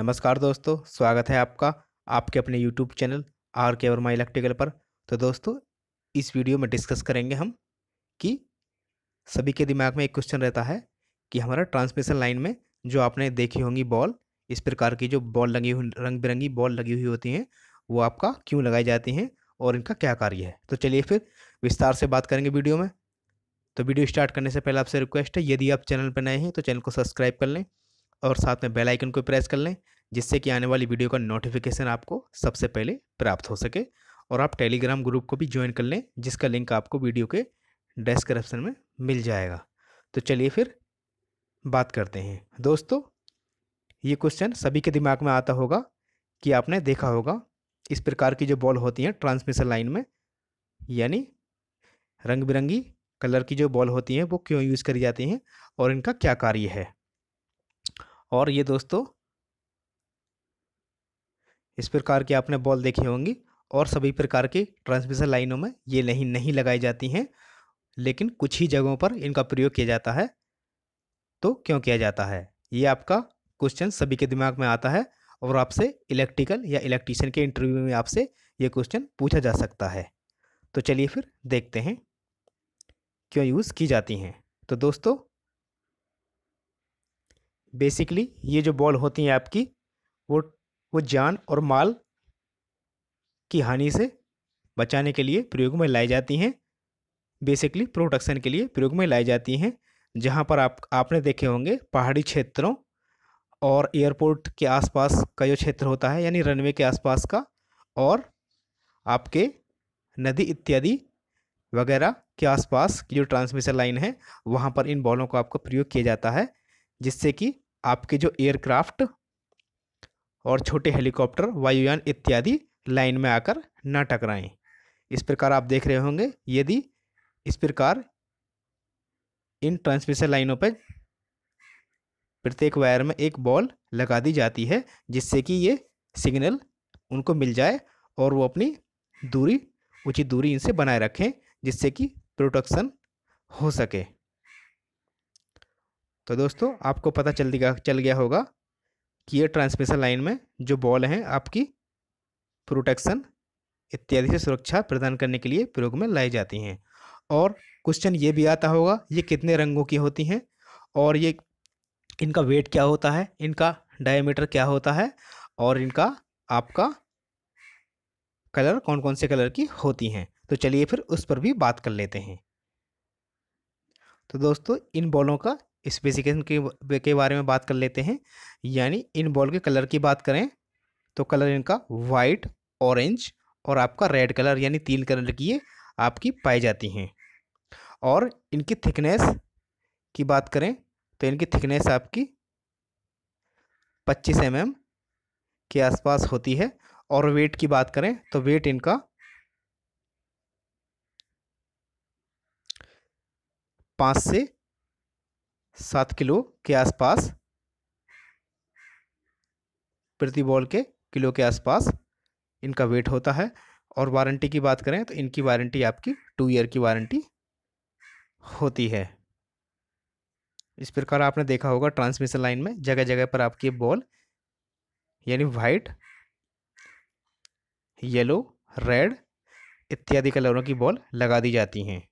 नमस्कार दोस्तों स्वागत है आपका आपके अपने यूट्यूब चैनल आर के वर्मा इलेक्ट्रिकल पर तो दोस्तों इस वीडियो में डिस्कस करेंगे हम कि सभी के दिमाग में एक क्वेश्चन रहता है कि हमारा ट्रांसमिशन लाइन में जो आपने देखी होंगी बॉल इस प्रकार की जो बॉल लगी हुई रंग बिरंगी बॉल लगी हुई होती हैं वो आपका क्यों लगाई जाती हैं और इनका क्या कार्य है तो चलिए फिर विस्तार से बात करेंगे वीडियो में तो वीडियो स्टार्ट करने से पहले आपसे रिक्वेस्ट है यदि आप चैनल पर नए हैं तो चैनल को सब्सक्राइब कर लें और साथ में बेल आइकन को प्रेस कर लें जिससे कि आने वाली वीडियो का नोटिफिकेशन आपको सबसे पहले प्राप्त हो सके और आप टेलीग्राम ग्रुप को भी ज्वाइन कर लें जिसका लिंक आपको वीडियो के डिस्क्रिप्शन में मिल जाएगा तो चलिए फिर बात करते हैं दोस्तों ये क्वेश्चन सभी के दिमाग में आता होगा कि आपने देखा होगा इस प्रकार की जो बॉल होती हैं ट्रांसमिशन लाइन में यानी रंग बिरंगी कलर की जो बॉल होती हैं वो क्यों यूज़ करी जाती हैं और इनका क्या कार्य है और ये दोस्तों इस प्रकार की आपने बॉल देखी होंगी और सभी प्रकार की ट्रांसमिशन लाइनों में ये नहीं नहीं लगाई जाती हैं लेकिन कुछ ही जगहों पर इनका प्रयोग किया जाता है तो क्यों किया जाता है ये आपका क्वेश्चन सभी के दिमाग में आता है और आपसे इलेक्ट्रिकल या इलेक्ट्रीशियन के इंटरव्यू में आपसे ये क्वेश्चन पूछा जा सकता है तो चलिए फिर देखते हैं क्यों यूज़ की जाती हैं तो दोस्तों बेसिकली ये जो बॉल होती हैं आपकी वो वो जान और माल की हानि से बचाने के लिए प्रयोग में लाई जाती हैं बेसिकली प्रोटेक्शन के लिए प्रयोग में लाई जाती हैं जहाँ पर आप आपने देखे होंगे पहाड़ी क्षेत्रों और एयरपोर्ट के आसपास का जो क्षेत्र होता है यानी रनवे के आसपास का और आपके नदी इत्यादि वगैरह के आसपास की जो ट्रांसमिशन लाइन है वहाँ पर इन बॉलों का आपका प्रयोग किया जाता है जिससे कि आपके जो एयरक्राफ्ट और छोटे हेलीकॉप्टर वायुयान इत्यादि लाइन में आकर ना टकराएं इस प्रकार आप देख रहे होंगे यदि इस प्रकार इन ट्रांसमिशन लाइनों पर प्रत्येक वायर में एक बॉल लगा दी जाती है जिससे कि ये सिग्नल उनको मिल जाए और वो अपनी दूरी उचित दूरी इनसे बनाए रखें जिससे कि प्रोटेक्शन हो सके तो दोस्तों आपको पता चल दिया चल गया होगा कि ये ट्रांसमिशन लाइन में जो बॉल हैं आपकी प्रोटेक्शन इत्यादि से सुरक्षा प्रदान करने के लिए प्रयोग में लाई जाती हैं और क्वेश्चन ये भी आता होगा ये कितने रंगों की होती हैं और ये इनका वेट क्या होता है इनका डायमीटर क्या होता है और इनका आपका कलर कौन कौन से कलर की होती हैं तो चलिए फिर उस पर भी बात कर लेते हैं तो दोस्तों इन बॉलों का स्पेसिफिकेशन के के बारे में बात कर लेते हैं यानी इन बॉल के कलर की बात करें तो कलर इनका वाइट ऑरेंज और आपका रेड कलर यानी तीन कलर की ये आपकी पाई जाती हैं और इनकी थिकनेस की बात करें तो इनकी थिकनेस आपकी 25 एम mm के आसपास होती है और वेट की बात करें तो वेट इनका पाँच से सात किलो के आसपास प्रति बॉल के किलो के आसपास इनका वेट होता है और वारंटी की बात करें तो इनकी वारंटी आपकी टू ईयर की वारंटी होती है इस प्रकार आपने देखा होगा ट्रांसमिशन लाइन में जगह जगह पर आपकी बॉल यानी वाइट येलो रेड इत्यादि कलरों की बॉल लगा दी जाती हैं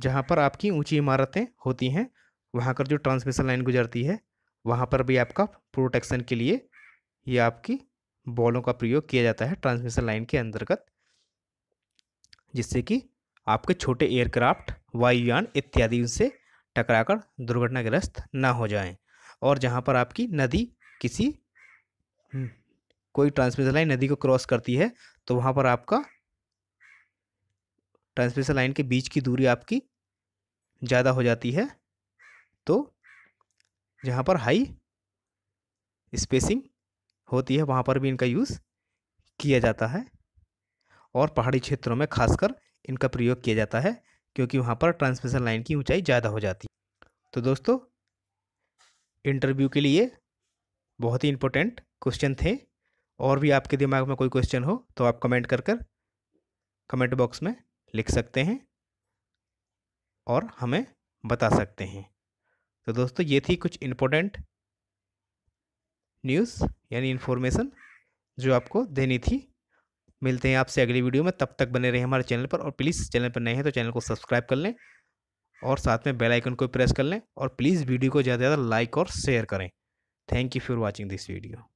जहाँ पर आपकी ऊंची इमारतें होती हैं वहाँ कर जो ट्रांसमिशन लाइन गुजरती है वहाँ पर भी आपका प्रोटेक्शन के लिए ये आपकी बॉलों का प्रयोग किया जाता है ट्रांसमिशन लाइन के अंतर्गत जिससे कि आपके छोटे एयरक्राफ्ट वायुयान इत्यादि टकरा टकराकर दुर्घटनाग्रस्त ना हो जाएं और जहाँ पर आपकी नदी किसी हम्म, कोई ट्रांसमिशन लाइन नदी को क्रॉस करती है तो वहाँ पर आपका ट्रांसमिशन लाइन के बीच की दूरी आपकी ज़्यादा हो जाती है तो जहाँ पर हाई स्पेसिंग होती है वहाँ पर भी इनका यूज़ किया जाता है और पहाड़ी क्षेत्रों में खासकर इनका प्रयोग किया जाता है क्योंकि वहाँ पर ट्रांसमिशन लाइन की ऊंचाई ज़्यादा हो जाती है तो दोस्तों इंटरव्यू के लिए बहुत ही इम्पोर्टेंट क्वेश्चन थे और भी आपके दिमाग में कोई क्वेश्चन हो तो आप कमेंट कर कर कमेंट बॉक्स में लिख सकते हैं और हमें बता सकते हैं तो दोस्तों ये थी कुछ इम्पोर्टेंट न्यूज़ यानी इन्फॉर्मेशन जो आपको देनी थी मिलते हैं आपसे अगली वीडियो में तब तक बने रहें हमारे चैनल पर और प्लीज़ चैनल पर नए हैं तो चैनल को सब्सक्राइब कर लें और साथ में बेल आइकन को प्रेस कर लें और प्लीज़ वीडियो को ज़्यादा से ज़्यादा लाइक और शेयर करें thank you for watching this video